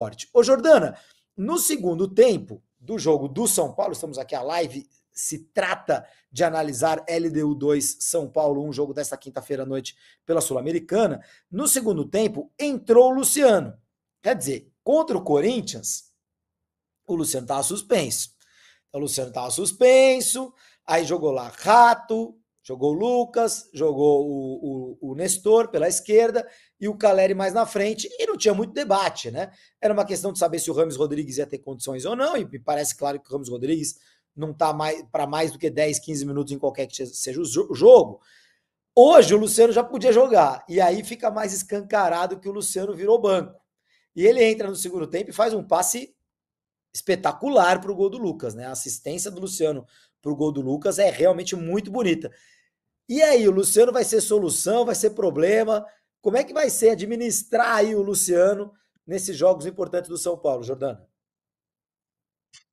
forte. Ô Jordana, no segundo tempo do jogo do São Paulo, estamos aqui a live se trata de analisar LDU 2 São Paulo, um jogo desta quinta-feira à noite pela Sul-Americana. No segundo tempo, entrou o Luciano. Quer dizer, contra o Corinthians, o Luciano estava suspenso. Então, o Luciano estava suspenso, aí jogou lá Rato, Jogou o Lucas, jogou o, o, o, Nestor pela esquerda e o Caleri mais na frente, e não tinha muito debate, né? Era uma questão de saber se o Ramos Rodrigues ia ter condições ou não, e me parece claro que o Ramos Rodrigues não está mais, para mais do que 10, 15 minutos em qualquer que seja o jogo. Hoje o Luciano já podia jogar, e aí fica mais escancarado que o Luciano virou banco. E ele entra no segundo tempo e faz um passe espetacular para o gol do Lucas, né? A assistência do Luciano para o gol do Lucas é realmente muito bonita. E aí, o Luciano vai ser solução, vai ser problema? Como é que vai ser administrar aí o Luciano nesses jogos importantes do São Paulo, Jordana?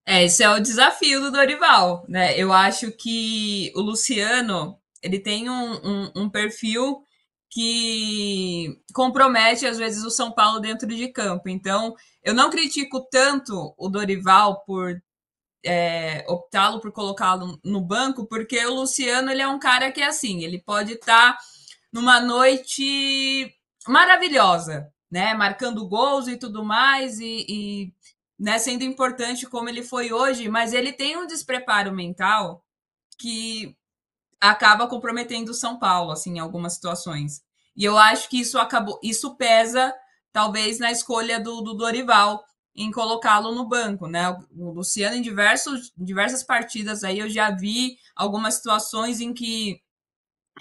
É, esse é o desafio do Dorival, né? Eu acho que o Luciano, ele tem um, um, um perfil que compromete às vezes o São Paulo dentro de campo. Então, eu não critico tanto o Dorival por é, optá-lo por colocá-lo no banco, porque o Luciano ele é um cara que é assim, ele pode estar tá numa noite maravilhosa, né? Marcando gols e tudo mais, e, e né, sendo importante como ele foi hoje, mas ele tem um despreparo mental que acaba comprometendo São Paulo, assim, em algumas situações. E eu acho que isso acabou, isso pesa, talvez, na escolha do, do Dorival, em colocá-lo no banco, né? O Luciano, em diversos, diversas partidas aí, eu já vi algumas situações em que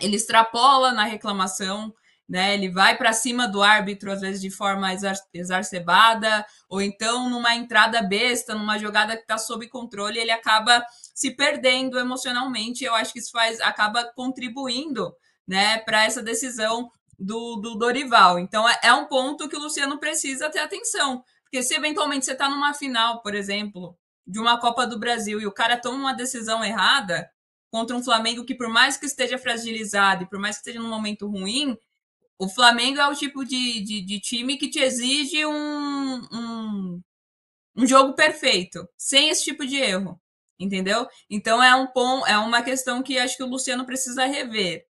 ele extrapola na reclamação, né? Ele vai para cima do árbitro, às vezes de forma exar exacerbada, ou então numa entrada besta, numa jogada que está sob controle, ele acaba se perdendo emocionalmente. Eu acho que isso faz, acaba contribuindo, né, para essa decisão do, do Dorival. Então é, é um ponto que o Luciano precisa ter atenção, porque se eventualmente você está numa final, por exemplo, de uma Copa do Brasil e o cara toma uma decisão errada contra um Flamengo que, por mais que esteja fragilizado e por mais que esteja num momento ruim, o Flamengo é o tipo de, de, de time que te exige um, um, um, jogo perfeito, sem esse tipo de erro. Entendeu? Então é um pom, é uma questão que acho que o Luciano precisa rever.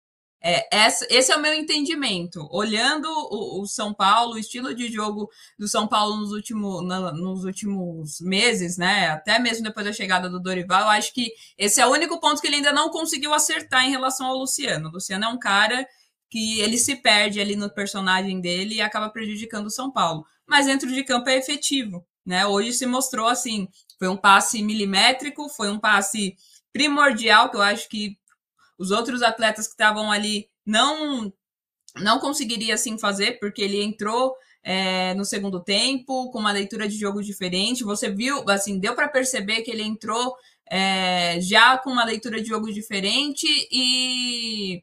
É, esse é o meu entendimento. Olhando o, o, São Paulo, o estilo de jogo do São Paulo nos, último, na, nos últimos meses, né? Até mesmo depois da chegada do Dorival, eu acho que esse é o único ponto que ele ainda não conseguiu acertar em relação ao Luciano. O Luciano é um cara que ele se perde ali no personagem dele e acaba prejudicando o São Paulo. Mas dentro de campo é efetivo, né? Hoje se mostrou assim, foi um passe milimétrico, foi um passe primordial que eu acho que os outros atletas que estavam ali não não conseguiria assim fazer, porque ele entrou é, no segundo tempo com uma leitura de jogo diferente. Você viu, assim, deu para perceber que ele entrou é, já com uma leitura de jogo diferente e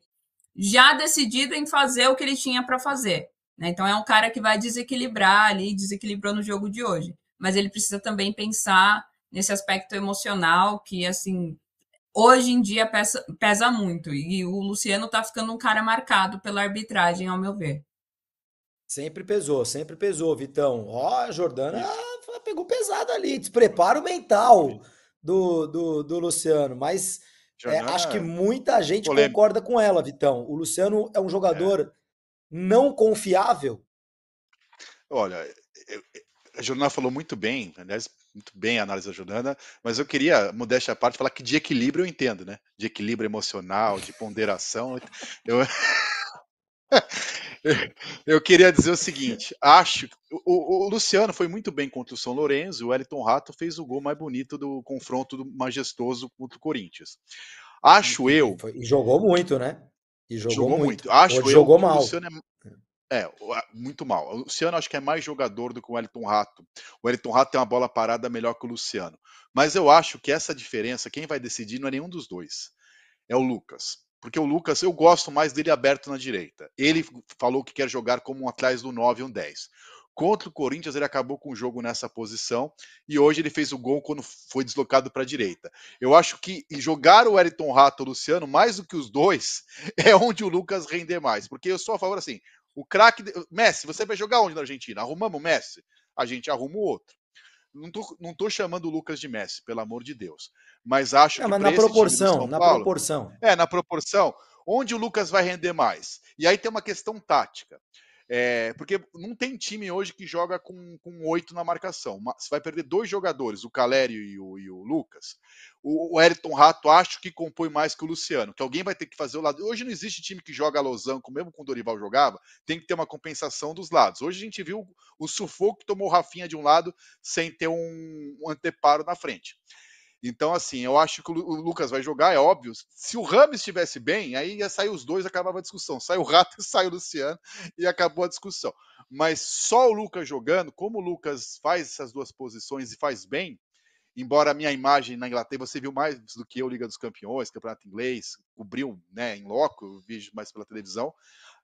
já decidido em fazer o que ele tinha para fazer. Né? Então é um cara que vai desequilibrar ali, desequilibrou no jogo de hoje. Mas ele precisa também pensar nesse aspecto emocional que, assim, hoje em dia pesa, pesa muito. E o Luciano tá ficando um cara marcado pela arbitragem, ao meu ver. Sempre pesou, sempre pesou, Vitão. Ó, oh, a Jordana ah, pegou pesado ali. Despreparo mental do, do, do Luciano. Mas é, acho que é muita gente concorda com ela, Vitão. O Luciano é um é. jogador é. não confiável. Olha, eu, a jornal falou muito bem, aliás, muito bem a análise da Jordana, mas eu queria, modéstia à parte, falar que de equilíbrio eu entendo, né? De equilíbrio emocional, de ponderação. Eu, eu queria dizer o seguinte: acho que o, o, Luciano foi muito bem contra o São Lourenço, o Elton Rato fez o gol mais bonito do confronto do majestoso contra o Corinthians. Acho eu. E jogou muito, né? E jogou, jogou muito. muito. Acho eu jogou mal. Luciano é, é, muito mal. O Luciano acho que é mais jogador do que o Wellington Rato. O Wellington Rato tem uma bola parada melhor que o Luciano. Mas eu acho que essa diferença, quem vai decidir não é nenhum dos dois. É o Lucas. Porque o Lucas, eu gosto mais dele aberto na direita. Ele falou que quer jogar como um atrás do 9 e um 10. Contra o Corinthians, ele acabou com o jogo nessa posição e hoje ele fez o gol quando foi deslocado para a direita. Eu acho que jogar o Wellington Rato o Luciano mais do que os dois é onde o Lucas render mais, porque eu sou a favor assim: o craque. Messi, você vai jogar onde na Argentina? Arrumamos o Messi? A gente arruma o outro. Não tô, não tô chamando o Lucas de Messi, pelo amor de Deus. Mas acho que. Mas na proporção, na Paulo, proporção. É, na proporção. Onde o Lucas vai render mais? E aí tem uma questão tática. É, porque não tem time hoje que joga com oito na marcação. Você vai perder dois jogadores, o Calério e o, e o Lucas o, Elton Rato acho que compõe mais que o Luciano, que alguém vai ter que fazer o lado. Hoje não existe time que joga losanco, mesmo com o Dorival jogava, tem que ter uma compensação dos lados. Hoje a gente viu o, sufoco que tomou o Rafinha de um lado sem ter um, um anteparo na frente. Então, assim, eu acho que o Lucas vai jogar, é óbvio. Se o Ramos estivesse bem, aí ia sair os dois, acabava a discussão. Sai o Rato e sai o Luciano e acabou a discussão. Mas só o Lucas jogando, como o Lucas faz essas duas posições e faz bem, embora a minha imagem na Inglaterra, você viu mais do que eu Liga dos Campeões, Campeonato Inglês, cobriu, né, em loco, eu vi mais pela televisão.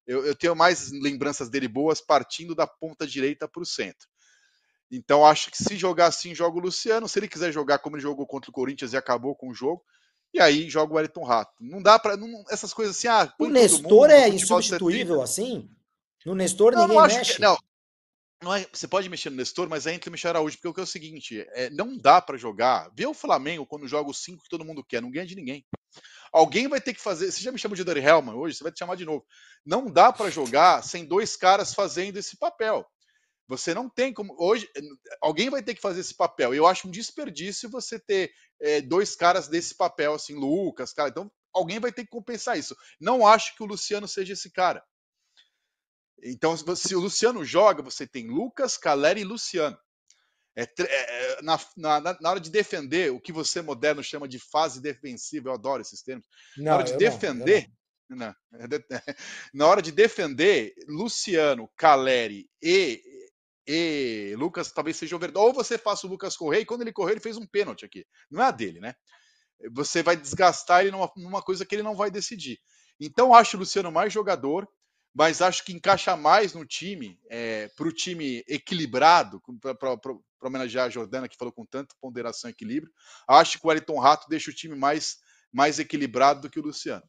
Eu, eu tenho mais lembranças dele boas partindo da ponta direita para o centro. Então acho que se jogar assim, joga o Luciano. Se ele quiser jogar como ele jogou contra o Corinthians e acabou com o jogo, e aí joga o Wellington Rato. Não dá para essas coisas assim, ah, o Nestor mundo, é né? insubstituível assim? No Nestor não, ninguém não mexe. Que, não, não é, você pode mexer no Nestor, mas é entre mexer Michel Araújo, porque o que é o seguinte, é, não dá para jogar. Vê o Flamengo quando joga os cinco que todo mundo quer, não ganha de ninguém. Alguém vai ter que fazer. Você já me chamou de Dory Helman hoje, você vai te chamar de novo. Não dá para jogar sem dois caras fazendo esse papel. Você não tem como. Hoje, alguém vai ter que fazer esse papel. Eu acho um desperdício você ter é, dois caras desse papel, assim, Lucas, cara. Então, alguém vai ter que compensar isso. Não acho que o Luciano seja esse cara. Então, se o Luciano joga, você tem Lucas, Caleri e Luciano. É, é, é na, na, na, hora de defender, o que você moderno chama de fase defensiva, eu adoro esses termos. Não, na hora de defender. Não, não. Né, é é, na hora de defender, Luciano, Caleri e, e Lucas talvez seja o verdade. Ou você faça o Lucas correr, e quando ele correu, ele fez um pênalti aqui. Não é a dele, né? Você vai desgastar ele numa, numa coisa que ele não vai decidir. Então, acho o Luciano mais jogador, mas acho que encaixa mais no time, é, para o time equilibrado, para homenagear a Jordana, que falou com tanto ponderação e equilíbrio. Acho que o Wellington Rato deixa o time mais, mais equilibrado do que o Luciano.